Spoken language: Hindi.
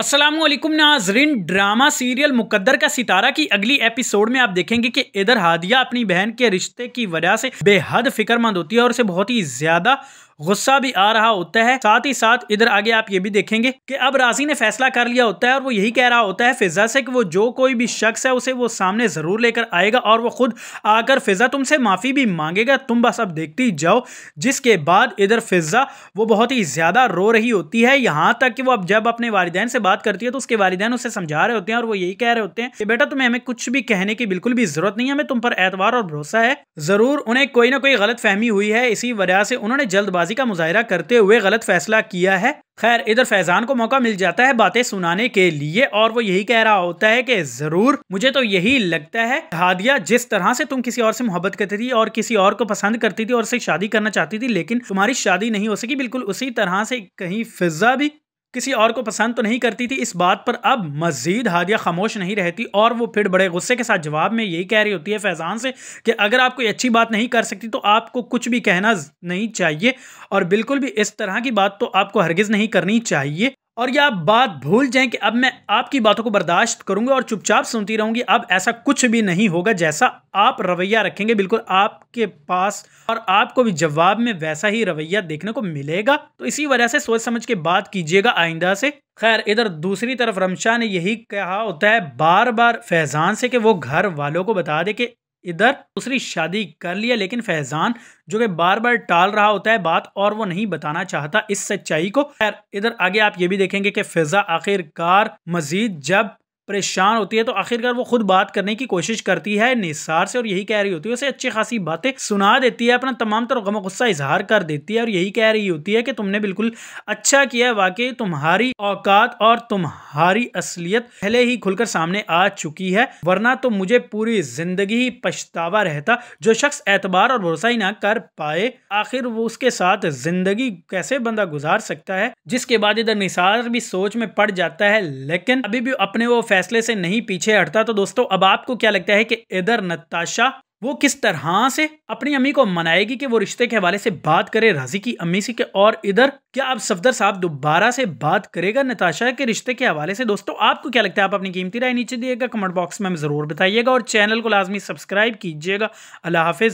असलम नाजरीन ड्रामा सीरियल मुकद्दर का सितारा की अगली एपिसोड में आप देखेंगे कि इधर हादिया अपनी बहन के रिश्ते की वजह से बेहद फिक्रमंद होती है और उसे बहुत ही ज़्यादा गुस्सा भी आ रहा होता है साथ ही साथ इधर आगे आप ये भी देखेंगे कि अब राजी ने फैसला कर लिया होता है और वो यही कह रहा होता है फिजा से कि वो जो कोई भी शख्स है उसे वो सामने जरूर लेकर आएगा और वो खुद आकर फिजा तुमसे माफी भी मांगेगा तुम बस अब देखती जाओ जिसके बाद इधर फिजा वो बहुत ही ज्यादा रो रही होती है यहाँ तक कि वो अब जब अपने वालदेन से बात करती है तो उसके वालदेन उसे समझा रहे होते हैं और वो यही कह रहे होते हैं कि बेटा तुम्हें हमें कुछ भी कहने की बिल्कुल भी जरूरत नहीं है हमें तुम पर एतवार और भरोसा है जरूर उन्हें कोई ना कोई गलत फहमी हुई है इसी वजह से उन्होंने जल्दबाजी बयानबाजी का मुजाहरा करते हुए गलत फैसला किया है खैर इधर फैजान को मौका मिल जाता है बातें सुनाने के लिए और वो यही कह रहा होता है कि जरूर मुझे तो यही लगता है हादिया जिस तरह से तुम किसी और से मोहब्बत करती थी और किसी और को पसंद करती थी और उसे शादी करना चाहती थी लेकिन तुम्हारी शादी नहीं हो सकी बिल्कुल उसी तरह से कहीं फिजा भी किसी और को पसंद तो नहीं करती थी इस बात पर अब मजीद हादिया खामोश नहीं रहती और वो फिर बड़े गुस्से के साथ जवाब में यही कह रही होती है फैज़ान से कि अगर आप कोई अच्छी बात नहीं कर सकती तो आपको कुछ भी कहना नहीं चाहिए और बिल्कुल भी इस तरह की बात तो आपको हरगिज़ नहीं करनी चाहिए और ये आप बात भूल जाएं कि अब मैं आपकी बातों को बर्दाश्त करूंगा और चुपचाप सुनती रहूंगी अब ऐसा कुछ भी नहीं होगा जैसा आप रवैया रखेंगे बिल्कुल आपके पास और आपको भी जवाब में वैसा ही रवैया देखने को मिलेगा तो इसी वजह से सोच समझ के बात कीजिएगा आइंदा से खैर इधर दूसरी तरफ रमशा ने यही कहा होता है बार बार फैजान से कि वो घर वालों को बता दे कि इधर दूसरी शादी कर लिया लेकिन फैजान जो कि बार बार टाल रहा होता है बात और वो नहीं बताना चाहता इस सच्चाई को इधर आगे आप ये भी देखेंगे कि फिजा आखिरकार मजीद जब परेशान होती है तो आखिरकार वो खुद बात करने की कोशिश करती है निसार से और यही कह रही होती है उसे अच्छी खासी बातें सुना देती है अपना तमाम तरह गम गुस्सा इजहार कर देती है और यही कह रही होती है कि तुमने बिल्कुल अच्छा किया वाकई तुम्हारी औकात और तुम्हारी असलियत पहले ही खुलकर सामने आ चुकी है वरना तो मुझे पूरी जिंदगी ही पछतावा रहता जो शख्स एतबार और भरोसा ही ना कर पाए आखिर वो उसके साथ जिंदगी कैसे बंदा गुजार सकता है जिसके बाद इधर निसार भी सोच में पड़ जाता है लेकिन अभी भी अपने वो फैसले से नहीं पीछे हटता तो दोस्तों अब आपको क्या लगता है कि इधर नताशा वो किस तरह से अपनी अम्मी को मनाएगी कि वो रिश्ते के हवाले से बात करे राजी की अम्मी से के और इधर क्या आप सफदर साहब दोबारा से बात करेगा नताशा के रिश्ते के हवाले से दोस्तों आपको क्या लगता है आप अपनी कीमती राय नीचे दिएगा कमेंट बॉक्स में जरूर बताइएगा और चैनल को लाजमी सब्सक्राइब कीजिएगा अल्लाह हाफिज